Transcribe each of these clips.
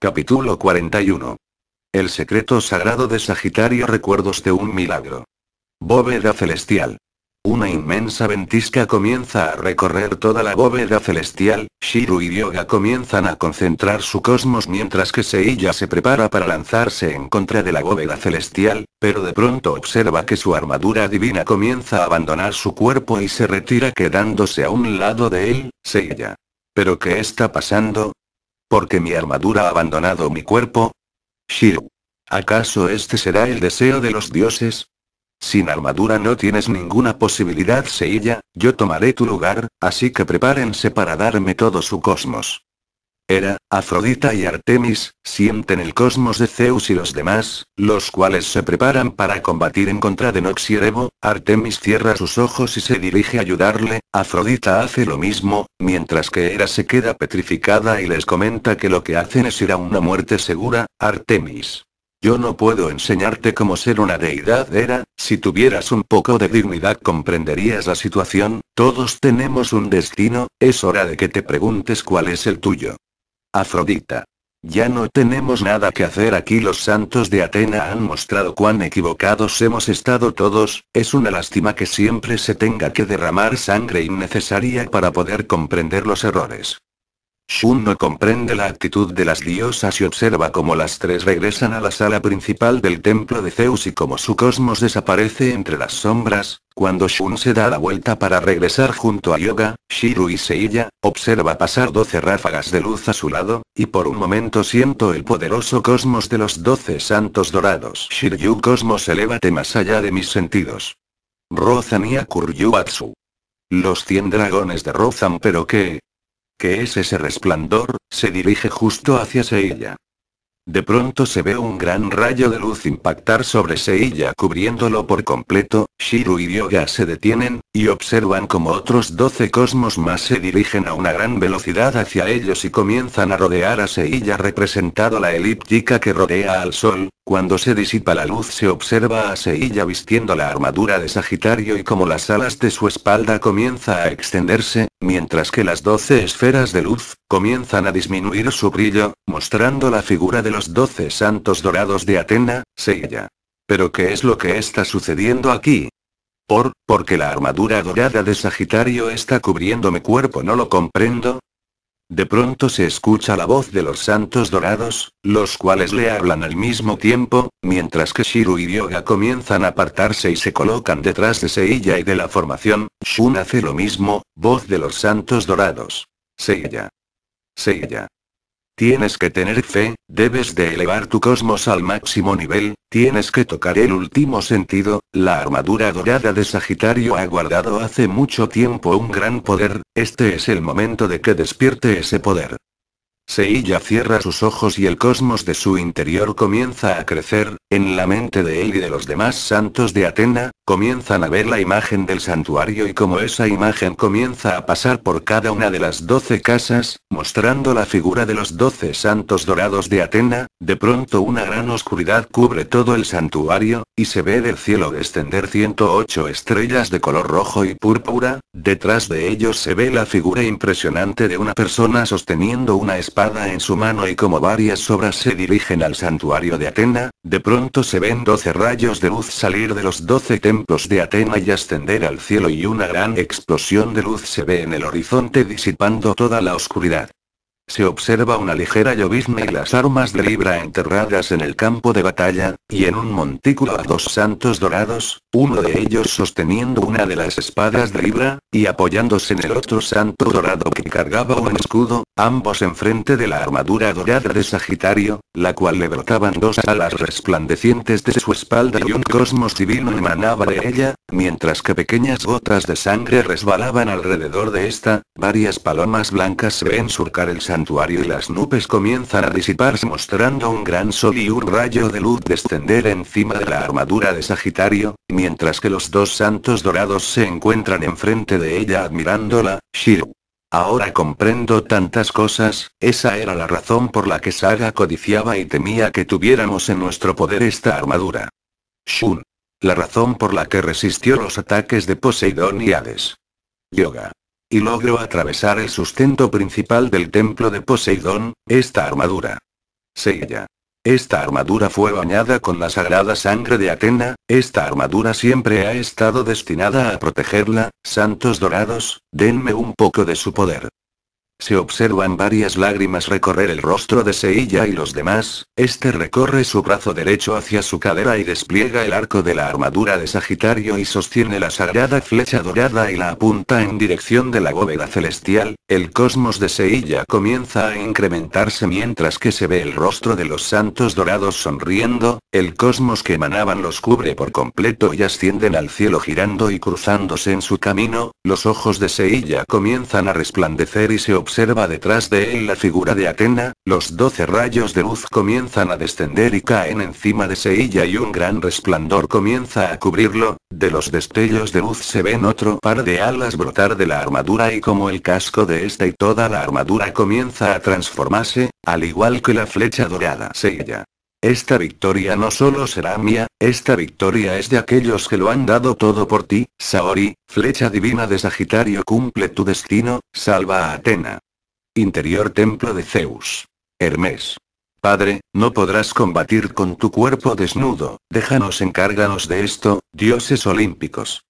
Capítulo 41. El secreto sagrado de Sagitario Recuerdos de un milagro. Bóveda celestial. Una inmensa ventisca comienza a recorrer toda la bóveda celestial, Shiru y Yoga comienzan a concentrar su cosmos mientras que Seiya se prepara para lanzarse en contra de la bóveda celestial, pero de pronto observa que su armadura divina comienza a abandonar su cuerpo y se retira quedándose a un lado de él, Seiya. ¿Pero qué está pasando? Porque mi armadura ha abandonado mi cuerpo. Shiru. ¿Acaso este será el deseo de los dioses? Sin armadura no tienes ninguna posibilidad, Seiya, yo tomaré tu lugar, así que prepárense para darme todo su cosmos. Hera, Afrodita y Artemis, sienten el cosmos de Zeus y los demás, los cuales se preparan para combatir en contra de Nox y Erebo, Artemis cierra sus ojos y se dirige a ayudarle, Afrodita hace lo mismo, mientras que Era se queda petrificada y les comenta que lo que hacen es ir a una muerte segura, Artemis. Yo no puedo enseñarte cómo ser una deidad era, si tuvieras un poco de dignidad comprenderías la situación, todos tenemos un destino, es hora de que te preguntes cuál es el tuyo. Afrodita. Ya no tenemos nada que hacer aquí. Los santos de Atena han mostrado cuán equivocados hemos estado todos, es una lástima que siempre se tenga que derramar sangre innecesaria para poder comprender los errores. Shun no comprende la actitud de las diosas y observa cómo las tres regresan a la sala principal del templo de Zeus y cómo su cosmos desaparece entre las sombras. Cuando Shun se da la vuelta para regresar junto a Yoga, Shiru y Seiya, observa pasar doce ráfagas de luz a su lado, y por un momento siento el poderoso cosmos de los doce santos dorados. Shiryu cosmos elévate más allá de mis sentidos. Rozan y Akuryuatsu. Los cien dragones de Rozan pero que, que es ese resplandor, se dirige justo hacia Seiya. De pronto se ve un gran rayo de luz impactar sobre Seiya cubriéndolo por completo, Shiru y Yoga se detienen, y observan como otros 12 cosmos más se dirigen a una gran velocidad hacia ellos y comienzan a rodear a Seiya representado la elíptica que rodea al Sol, cuando se disipa la luz se observa a Seilla vistiendo la armadura de Sagitario y como las alas de su espalda comienza a extenderse, mientras que las doce esferas de luz, comienzan a disminuir su brillo, mostrando la figura de los doce santos dorados de Atena, Seilla. Pero ¿qué es lo que está sucediendo aquí? Por, porque la armadura dorada de Sagitario está cubriendo mi cuerpo, no lo comprendo, de pronto se escucha la voz de los santos dorados, los cuales le hablan al mismo tiempo, mientras que Shiru y Yoga comienzan a apartarse y se colocan detrás de Seiya y de la formación, Shun hace lo mismo, voz de los santos dorados. Seiya. Seiya. Tienes que tener fe, debes de elevar tu cosmos al máximo nivel, Tienes que tocar el último sentido, la armadura dorada de Sagitario ha guardado hace mucho tiempo un gran poder, este es el momento de que despierte ese poder. Seilla cierra sus ojos y el cosmos de su interior comienza a crecer, en la mente de él y de los demás santos de Atena, comienzan a ver la imagen del santuario y como esa imagen comienza a pasar por cada una de las doce casas, mostrando la figura de los doce santos dorados de Atena, de pronto una gran oscuridad cubre todo el santuario, y se ve del cielo descender 108 estrellas de color rojo y púrpura, detrás de ellos se ve la figura impresionante de una persona sosteniendo una espada en su mano y como varias obras se dirigen al santuario de Atena, de pronto se ven doce rayos de luz salir de los doce templos de Atena y ascender al cielo y una gran explosión de luz se ve en el horizonte disipando toda la oscuridad. Se observa una ligera llovizna y las armas de Libra enterradas en el campo de batalla, y en un montículo a dos santos dorados, uno de ellos sosteniendo una de las espadas de Libra, y apoyándose en el otro santo dorado que cargaba un escudo, ambos enfrente de la armadura dorada de Sagitario, la cual le brotaban dos alas resplandecientes de su espalda y un cosmos civil emanaba de ella, mientras que pequeñas gotas de sangre resbalaban alrededor de esta, varias palomas blancas se ven surcar el santo santuario y las nubes comienzan a disiparse mostrando un gran sol y un rayo de luz descender encima de la armadura de Sagitario, mientras que los dos santos dorados se encuentran enfrente de ella admirándola, Shiru. Ahora comprendo tantas cosas, esa era la razón por la que Saga codiciaba y temía que tuviéramos en nuestro poder esta armadura. Shun. La razón por la que resistió los ataques de Poseidón y Hades. Yoga y logró atravesar el sustento principal del templo de Poseidón, esta armadura. ella. Esta armadura fue bañada con la sagrada sangre de Atena, esta armadura siempre ha estado destinada a protegerla, santos dorados, denme un poco de su poder. Se observan varias lágrimas recorrer el rostro de Seilla y los demás, este recorre su brazo derecho hacia su cadera y despliega el arco de la armadura de Sagitario y sostiene la sagrada flecha dorada y la apunta en dirección de la bóveda celestial, el cosmos de Seilla comienza a incrementarse mientras que se ve el rostro de los santos dorados sonriendo, el cosmos que emanaban los cubre por completo y ascienden al cielo girando y cruzándose en su camino, los ojos de Seilla comienzan a resplandecer y se observa detrás de él la figura de Atena, los doce rayos de luz comienzan a descender y caen encima de Seilla y un gran resplandor comienza a cubrirlo, de los destellos de luz se ven otro par de alas brotar de la armadura y como el casco de esta y toda la armadura comienza a transformarse, al igual que la flecha dorada Seilla. Esta victoria no solo será mía, esta victoria es de aquellos que lo han dado todo por ti, Saori, flecha divina de Sagitario cumple tu destino, salva a Atena. Interior templo de Zeus. Hermes. Padre, no podrás combatir con tu cuerpo desnudo, déjanos encárganos de esto, dioses olímpicos.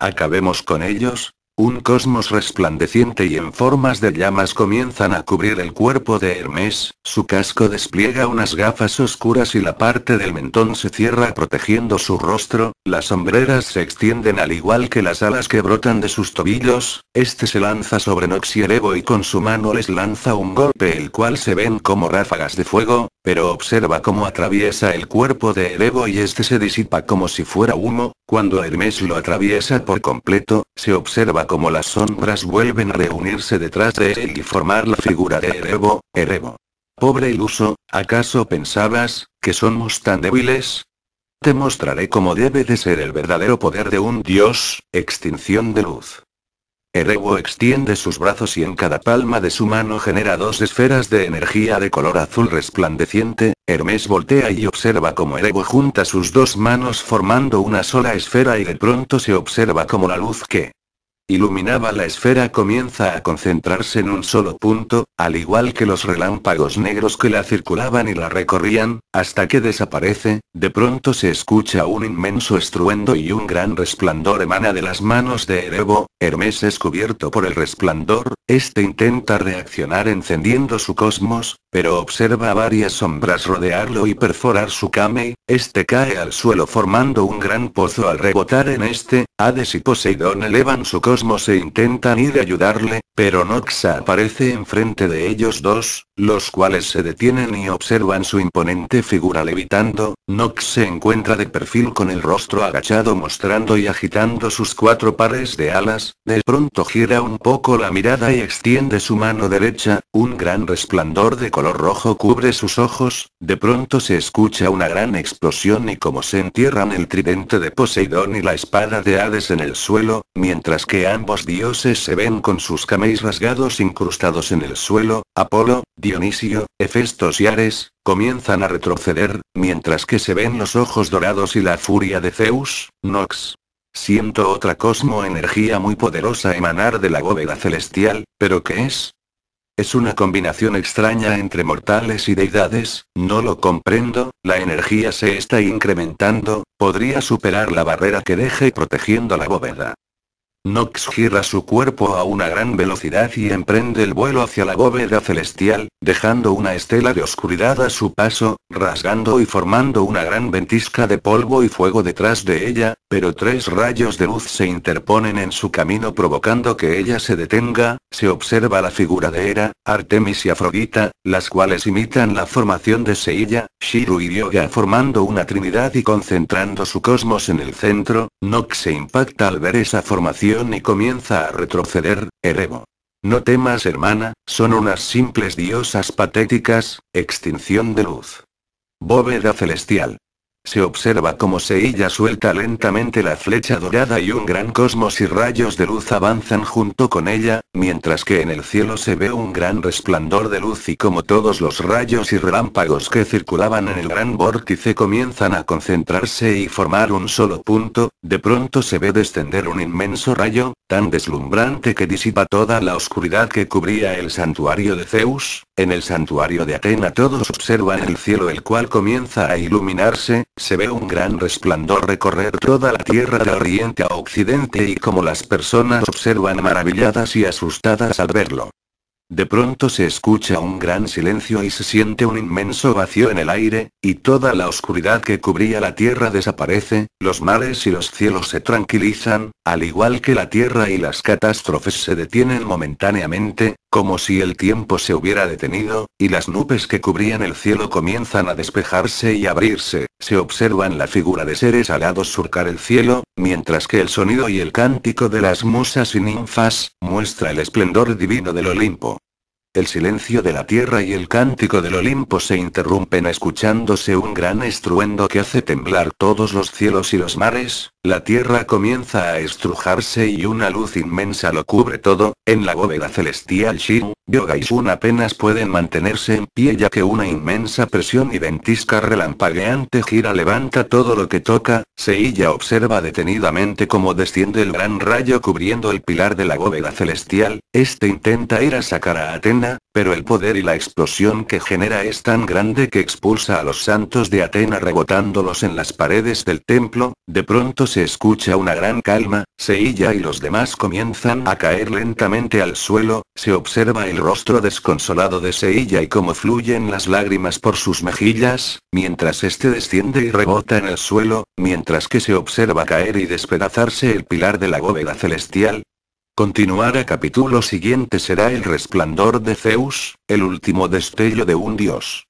Acabemos con ellos, un cosmos resplandeciente y en formas de llamas comienzan a cubrir el cuerpo de Hermes, su casco despliega unas gafas oscuras y la parte del mentón se cierra protegiendo su rostro, las sombreras se extienden al igual que las alas que brotan de sus tobillos, este se lanza sobre Nox y con su mano les lanza un golpe el cual se ven como ráfagas de fuego, pero observa cómo atraviesa el cuerpo de Erebo y este se disipa como si fuera humo, cuando Hermes lo atraviesa por completo, se observa como las sombras vuelven a reunirse detrás de él y formar la figura de Erebo, Erebo. Pobre iluso, ¿acaso pensabas, que somos tan débiles? Te mostraré cómo debe de ser el verdadero poder de un dios, extinción de luz. Erebo extiende sus brazos y en cada palma de su mano genera dos esferas de energía de color azul resplandeciente. Hermes voltea y observa como Erebo junta sus dos manos formando una sola esfera y de pronto se observa como la luz que iluminaba la esfera comienza a concentrarse en un solo punto, al igual que los relámpagos negros que la circulaban y la recorrían, hasta que desaparece, de pronto se escucha un inmenso estruendo y un gran resplandor emana de las manos de Erebo, Hermes es cubierto por el resplandor, este intenta reaccionar encendiendo su cosmos, pero observa varias sombras rodearlo y perforar su kame, este cae al suelo formando un gran pozo al rebotar en este, Hades y Poseidón elevan su cosmos se intentan ir a ayudarle, pero Noxa aparece enfrente de ellos dos, los cuales se detienen y observan su imponente figura levitando. Nox se encuentra de perfil con el rostro agachado mostrando y agitando sus cuatro pares de alas, de pronto gira un poco la mirada y extiende su mano derecha, un gran resplandor de color rojo cubre sus ojos, de pronto se escucha una gran explosión y como se entierran el tridente de Poseidón y la espada de Hades en el suelo, mientras que ambos dioses se ven con sus caméis rasgados incrustados en el suelo, Apolo, Dionisio, Hefestos y Ares, comienzan a retroceder, mientras que se ven los ojos dorados y la furia de Zeus, Nox. Siento otra cosmo energía muy poderosa emanar de la bóveda celestial, pero ¿qué es? Es una combinación extraña entre mortales y deidades, no lo comprendo, la energía se está incrementando, podría superar la barrera que deje protegiendo la bóveda. Nox gira su cuerpo a una gran velocidad y emprende el vuelo hacia la bóveda celestial, dejando una estela de oscuridad a su paso, rasgando y formando una gran ventisca de polvo y fuego detrás de ella, pero tres rayos de luz se interponen en su camino provocando que ella se detenga, se observa la figura de Hera, Artemis y Afrodita, las cuales imitan la formación de Seiya, Shiru y Yoga formando una trinidad y concentrando su cosmos en el centro, Nox se impacta al ver esa formación y comienza a retroceder, Erebo. No temas hermana, son unas simples diosas patéticas, extinción de luz. Bóveda celestial. Se observa como Seilla suelta lentamente la flecha dorada y un gran cosmos y rayos de luz avanzan junto con ella, mientras que en el cielo se ve un gran resplandor de luz y como todos los rayos y relámpagos que circulaban en el gran vórtice comienzan a concentrarse y formar un solo punto, de pronto se ve descender un inmenso rayo, tan deslumbrante que disipa toda la oscuridad que cubría el santuario de Zeus, en el santuario de Atena todos observan el cielo el cual comienza a iluminarse, se ve un gran resplandor recorrer toda la tierra de oriente a occidente y como las personas observan maravilladas y asustadas al verlo. De pronto se escucha un gran silencio y se siente un inmenso vacío en el aire, y toda la oscuridad que cubría la tierra desaparece, los mares y los cielos se tranquilizan, al igual que la tierra y las catástrofes se detienen momentáneamente, como si el tiempo se hubiera detenido, y las nubes que cubrían el cielo comienzan a despejarse y abrirse, se observan la figura de seres alados surcar el cielo, mientras que el sonido y el cántico de las musas y ninfas, muestra el esplendor divino del Olimpo. El silencio de la tierra y el cántico del Olimpo se interrumpen escuchándose un gran estruendo que hace temblar todos los cielos y los mares, la tierra comienza a estrujarse y una luz inmensa lo cubre todo, en la bóveda celestial Shin, Yoga y Sun apenas pueden mantenerse en pie ya que una inmensa presión y ventisca relampagueante gira levanta todo lo que toca, Seiya observa detenidamente cómo desciende el gran rayo cubriendo el pilar de la bóveda celestial, este intenta ir a sacar a Atena, pero el poder y la explosión que genera es tan grande que expulsa a los santos de Atena rebotándolos en las paredes del templo, de pronto se escucha una gran calma, Seilla y los demás comienzan a caer lentamente al suelo, se observa el rostro desconsolado de Seilla y cómo fluyen las lágrimas por sus mejillas, mientras este desciende y rebota en el suelo, mientras que se observa caer y despedazarse el pilar de la bóveda celestial, Continuar a capítulo siguiente será el resplandor de Zeus, el último destello de un dios.